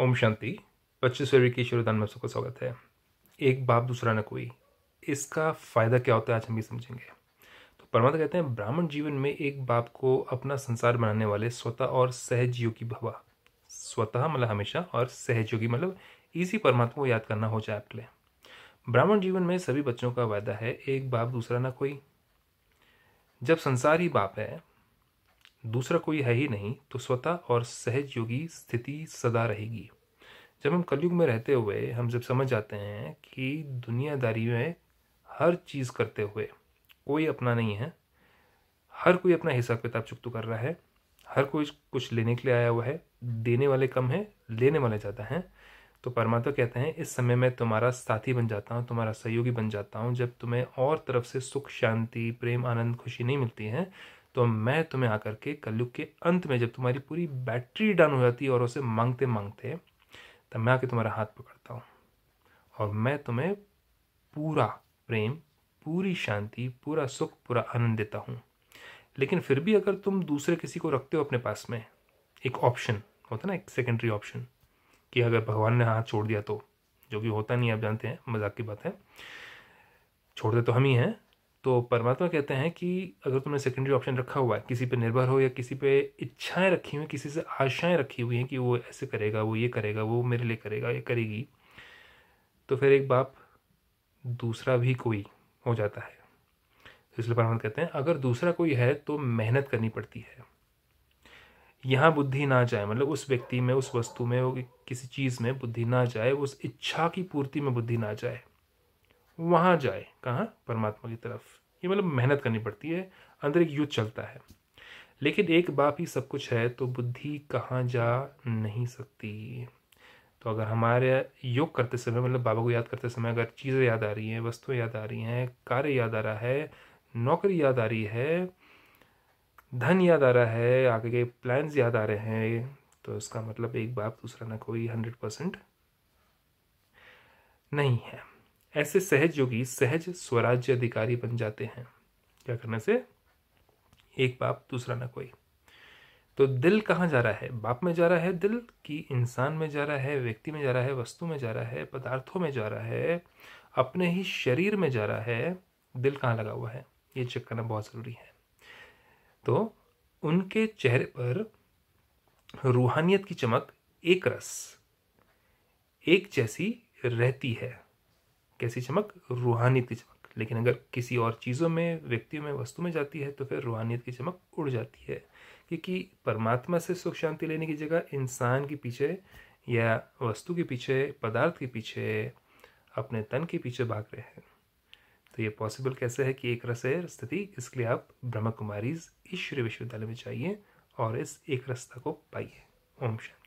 ओम शांति पच्चीस फरवरी की शुरुआत में सबका स्वागत है एक बाप दूसरा न कोई इसका फ़ायदा क्या होता है आज हम भी समझेंगे तो परमात्मा कहते हैं ब्राह्मण जीवन में एक बाप को अपना संसार बनाने वाले स्वतः और की भवा स्वतः मतलब हमेशा और सहजयोगी मतलब इसी परमात्मा को याद करना हो जाए आपके लिए ब्राह्मण जीवन में सभी बच्चों का वायदा है एक बाप दूसरा ना कोई जब संसार ही बाप है दूसरा कोई है ही नहीं तो स्वतः और सहज योगी स्थिति सदा रहेगी जब हम कलयुग में रहते हुए हम जब समझ जाते हैं कि दुनियादारी में हर चीज़ करते हुए कोई अपना नहीं है हर कोई अपना हिसाब किताब चुकतू कर रहा है हर कोई कुछ लेने के लिए आया हुआ है देने वाले कम है लेने वाले ज़्यादा हैं तो परमात्मा कहते हैं इस समय मैं तुम्हारा साथी बन जाता हूँ तुम्हारा सहयोगी बन जाता हूँ जब तुम्हें और तरफ से सुख शांति प्रेम आनंद खुशी नहीं मिलती है तो मैं तुम्हें आकर के कलयुग के अंत में जब तुम्हारी पूरी बैटरी डाउन हो जाती है और उसे मांगते मांगते तब मैं आके तुम्हारा हाथ पकड़ता हूँ और मैं तुम्हें पूरा प्रेम पूरी शांति पूरा सुख पूरा आनंद देता हूँ लेकिन फिर भी अगर तुम दूसरे किसी को रखते हो अपने पास में एक ऑप्शन होता ना एक सेकेंडरी ऑप्शन कि अगर भगवान ने हाथ छोड़ दिया तो जो कि होता नहीं आप जानते हैं मजाक की बात है छोड़ते तो हम ही हैं तो परमात्मा कहते हैं कि अगर तुमने सेकेंडरी ऑप्शन रखा हुआ है किसी पे निर्भर हो या किसी पे इच्छाएं रखी हुई किसी से आशाएं रखी हुई हैं कि वो ऐसे करेगा वो ये करेगा वो मेरे लिए करेगा ये करेगी तो फिर एक बाप दूसरा भी कोई हो जाता है तो इसलिए परमात्मा कहते हैं अगर दूसरा कोई है तो मेहनत करनी पड़ती है यहाँ बुद्धि ना जाए मतलब उस व्यक्ति में उस वस्तु में किसी चीज़ में बुद्धि ना जाए उस इच्छा की पूर्ति में बुद्धि ना जाए वहाँ जाए कहाँ परमात्मा की तरफ ये मतलब मेहनत करनी पड़ती है अंदर एक युद्ध चलता है लेकिन एक बाप ही सब कुछ है तो बुद्धि कहाँ जा नहीं सकती तो अगर हमारे योग करते समय मतलब बाबा को याद करते समय अगर चीज़ें याद आ रही हैं वस्तुएं याद आ रही हैं कार्य याद आ रहा है नौकरी याद आ रही है धन याद आ रहा है आगे के प्लान्स याद आ रहे हैं तो इसका मतलब एक बाप दूसरा ना कोई हंड्रेड परसेंट नहीं है ऐसे सहज योगी सहज स्वराज्य अधिकारी बन जाते हैं क्या करने से एक बाप दूसरा ना कोई तो दिल कहाँ जा रहा है बाप में जा रहा है दिल कि इंसान में जा रहा है व्यक्ति में जा रहा है वस्तु में जा रहा है पदार्थों में जा रहा है अपने ही शरीर में जा रहा है दिल कहाँ लगा हुआ है ये चेक करना बहुत ज़रूरी है तो उनके चेहरे पर रूहानियत की चमक एक रस एक जैसी रहती है कैसी चमक रूहानियत की चमक लेकिन अगर किसी और चीज़ों में व्यक्तियों में वस्तु में जाती है तो फिर रूहानियत की चमक उड़ जाती है क्योंकि परमात्मा से सुख शांति लेने की जगह इंसान के पीछे या वस्तु के पीछे पदार्थ के पीछे अपने तन के पीछे भाग रहे हैं तो ये पॉसिबल कैसे है कि एक रस है स्थिति इसके लिए आप ब्रह्म कुमारीज ईश्वरी विश्वविद्यालय में जाइए और इस एक रस्ता को पाइए ओम शांति